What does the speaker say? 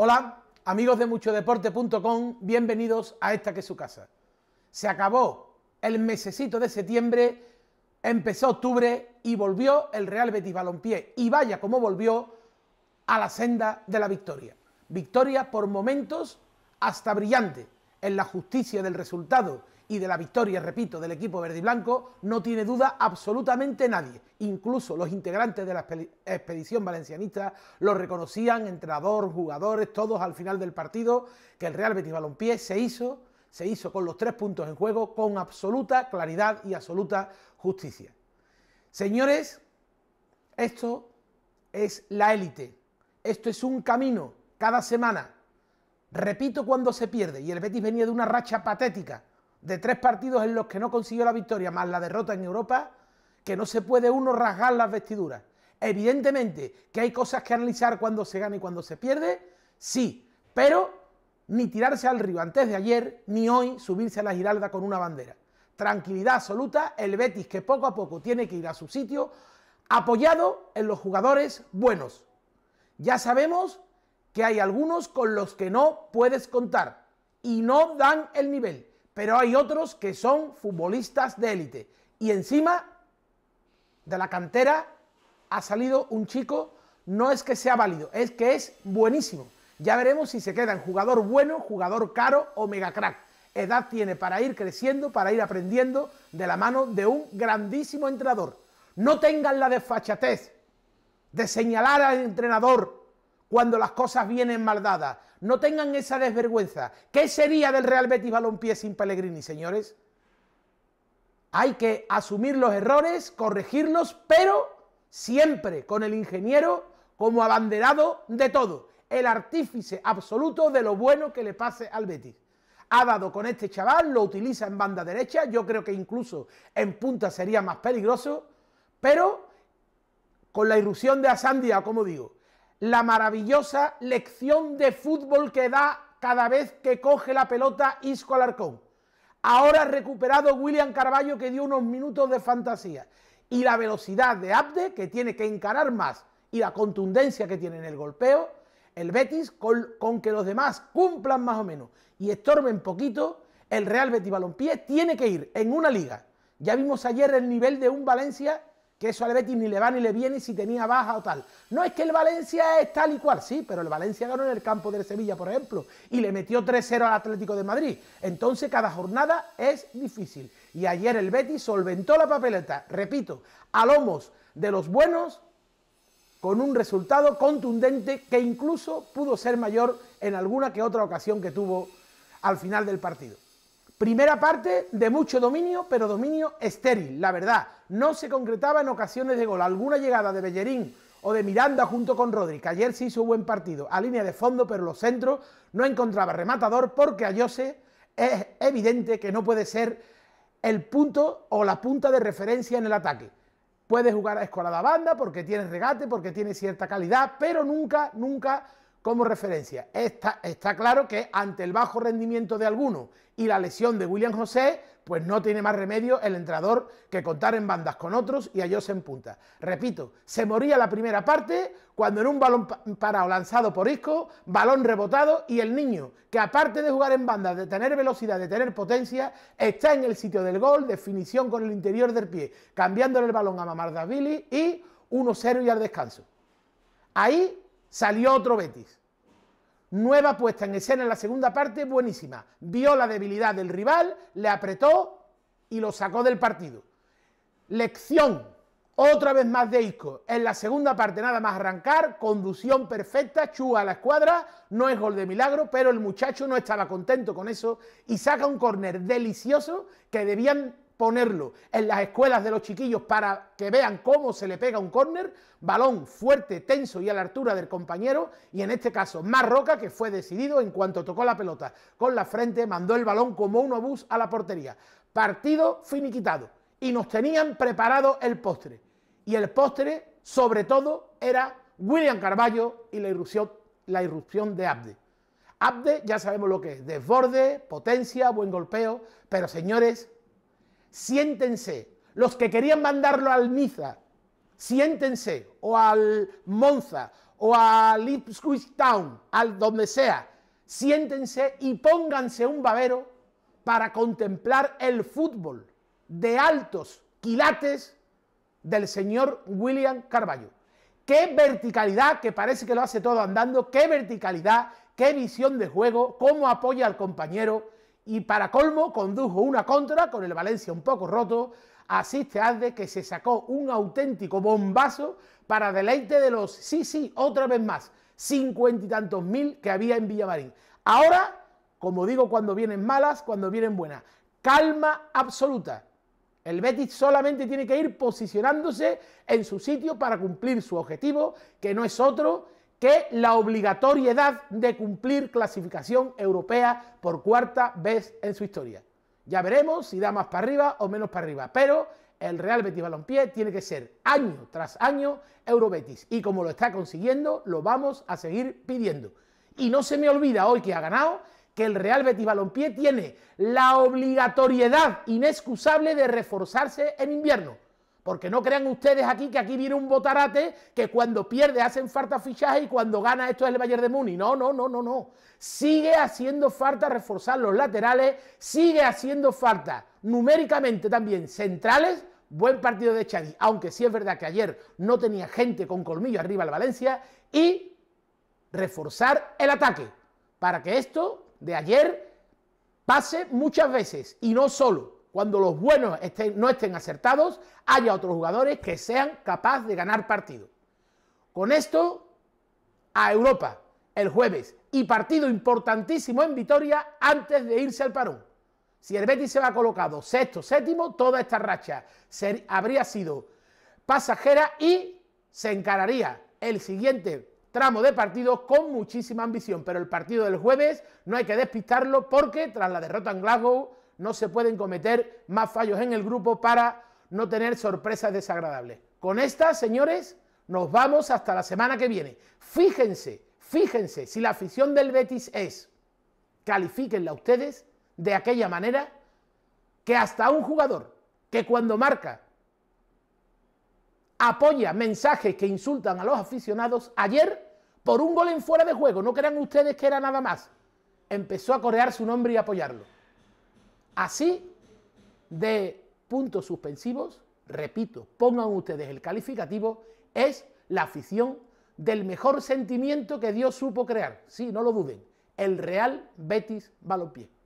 Hola, amigos de muchodeporte.com, bienvenidos a esta que es su casa. Se acabó el mesecito de septiembre, empezó octubre y volvió el Real Betis Balompié. Y vaya como volvió a la senda de la victoria. Victoria por momentos hasta brillante en la justicia del resultado y de la victoria, repito, del equipo verde y blanco, no tiene duda absolutamente nadie. Incluso los integrantes de la expedición valencianista lo reconocían, entrenador, jugadores, todos al final del partido, que el Real Betis Balompié se hizo, se hizo con los tres puntos en juego con absoluta claridad y absoluta justicia. Señores, esto es la élite. Esto es un camino cada semana. Repito cuando se pierde, y el Betis venía de una racha patética, de tres partidos en los que no consiguió la victoria más la derrota en Europa, que no se puede uno rasgar las vestiduras. Evidentemente que hay cosas que analizar cuando se gana y cuando se pierde, sí, pero ni tirarse al río antes de ayer, ni hoy subirse a la Giralda con una bandera. Tranquilidad absoluta, el Betis que poco a poco tiene que ir a su sitio, apoyado en los jugadores buenos. Ya sabemos que hay algunos con los que no puedes contar y no dan el nivel pero hay otros que son futbolistas de élite. Y encima de la cantera ha salido un chico, no es que sea válido, es que es buenísimo. Ya veremos si se queda en jugador bueno, jugador caro o mega crack. Edad tiene para ir creciendo, para ir aprendiendo de la mano de un grandísimo entrenador. No tengan la desfachatez de señalar al entrenador cuando las cosas vienen mal dadas. No tengan esa desvergüenza. ¿Qué sería del Real Betis Balompié sin Pellegrini, señores? Hay que asumir los errores, corregirlos, pero siempre con el ingeniero como abanderado de todo, el artífice absoluto de lo bueno que le pase al Betis. Ha dado con este chaval, lo utiliza en banda derecha, yo creo que incluso en punta sería más peligroso, pero con la irrupción de Asandia, como digo, la maravillosa lección de fútbol que da cada vez que coge la pelota Isco Alarcón. Ahora recuperado William Carballo que dio unos minutos de fantasía. Y la velocidad de Abde que tiene que encarar más y la contundencia que tiene en el golpeo, el Betis con, con que los demás cumplan más o menos y estorben poquito, el Real Betis Balompié tiene que ir en una liga. Ya vimos ayer el nivel de un Valencia que eso al Betis ni le va ni le viene si tenía baja o tal. No es que el Valencia es tal y cual, sí, pero el Valencia ganó en el campo del Sevilla, por ejemplo, y le metió 3-0 al Atlético de Madrid. Entonces cada jornada es difícil. Y ayer el Betis solventó la papeleta, repito, a lomos de los buenos, con un resultado contundente que incluso pudo ser mayor en alguna que otra ocasión que tuvo al final del partido. Primera parte de mucho dominio, pero dominio estéril, la verdad. No se concretaba en ocasiones de gol. Alguna llegada de Bellerín o de Miranda junto con Rodri, ayer se hizo un buen partido a línea de fondo, pero los centros no encontraba rematador porque a Jose es evidente que no puede ser el punto o la punta de referencia en el ataque. Puede jugar a escolada banda porque tiene regate, porque tiene cierta calidad, pero nunca, nunca como referencia. Está, está claro que ante el bajo rendimiento de alguno y la lesión de William José, pues no tiene más remedio el entrador que contar en bandas con otros y a ellos en punta. Repito, se moría la primera parte cuando en un balón parado lanzado por Isco, balón rebotado y el niño, que aparte de jugar en bandas, de tener velocidad, de tener potencia, está en el sitio del gol, definición con el interior del pie, cambiándole el balón a Billy y 1-0 y al descanso. Ahí Salió otro Betis. Nueva puesta en escena en la segunda parte, buenísima. Vio la debilidad del rival, le apretó y lo sacó del partido. Lección, otra vez más de Isco. En la segunda parte nada más arrancar, conducción perfecta, chúa a la escuadra, no es gol de milagro, pero el muchacho no estaba contento con eso y saca un córner delicioso que debían ponerlo en las escuelas de los chiquillos para que vean cómo se le pega un córner, balón fuerte, tenso y a la altura del compañero, y en este caso más roca que fue decidido en cuanto tocó la pelota con la frente, mandó el balón como un obús a la portería. Partido finiquitado y nos tenían preparado el postre. Y el postre, sobre todo, era William Carballo y la irrupción, la irrupción de Abde. Abde ya sabemos lo que es, desborde, potencia, buen golpeo, pero señores, siéntense. Los que querían mandarlo al Miza, siéntense, o al Monza, o al Ipswich Town, al donde sea, siéntense y pónganse un babero para contemplar el fútbol de altos quilates del señor William Carballo. Qué verticalidad, que parece que lo hace todo andando, qué verticalidad, qué visión de juego, cómo apoya al compañero, y para colmo condujo una contra con el Valencia un poco roto, asiste a que se sacó un auténtico bombazo para deleite de los, sí, sí, otra vez más, cincuenta y tantos mil que había en Villamarín. Ahora, como digo, cuando vienen malas, cuando vienen buenas, calma absoluta. El Betis solamente tiene que ir posicionándose en su sitio para cumplir su objetivo, que no es otro que la obligatoriedad de cumplir clasificación europea por cuarta vez en su historia. Ya veremos si da más para arriba o menos para arriba, pero el Real Betis Balompié tiene que ser año tras año Eurobetis y como lo está consiguiendo lo vamos a seguir pidiendo. Y no se me olvida hoy que ha ganado que el Real Betis Balompié tiene la obligatoriedad inexcusable de reforzarse en invierno. Porque no crean ustedes aquí que aquí viene un botarate que cuando pierde hacen falta fichaje y cuando gana esto es el Bayern de Muni. No, no, no, no, no. Sigue haciendo falta reforzar los laterales, sigue haciendo falta numéricamente también centrales. Buen partido de Chadi, aunque sí es verdad que ayer no tenía gente con colmillo arriba al Valencia y reforzar el ataque para que esto de ayer pase muchas veces y no solo cuando los buenos no estén acertados, haya otros jugadores que sean capaces de ganar partido. Con esto, a Europa el jueves y partido importantísimo en Vitoria antes de irse al parón. Si el Betis se va colocado sexto, séptimo, toda esta racha habría sido pasajera y se encararía el siguiente tramo de partido con muchísima ambición. Pero el partido del jueves no hay que despistarlo porque tras la derrota en Glasgow no se pueden cometer más fallos en el grupo para no tener sorpresas desagradables. Con estas, señores, nos vamos hasta la semana que viene. Fíjense, fíjense, si la afición del Betis es, califíquenla ustedes de aquella manera que hasta un jugador que cuando marca apoya mensajes que insultan a los aficionados, ayer por un gol en fuera de juego, no crean ustedes que era nada más, empezó a corear su nombre y apoyarlo. Así de puntos suspensivos, repito, pongan ustedes el calificativo, es la afición del mejor sentimiento que Dios supo crear. Sí, no lo duden, el Real Betis Balompié.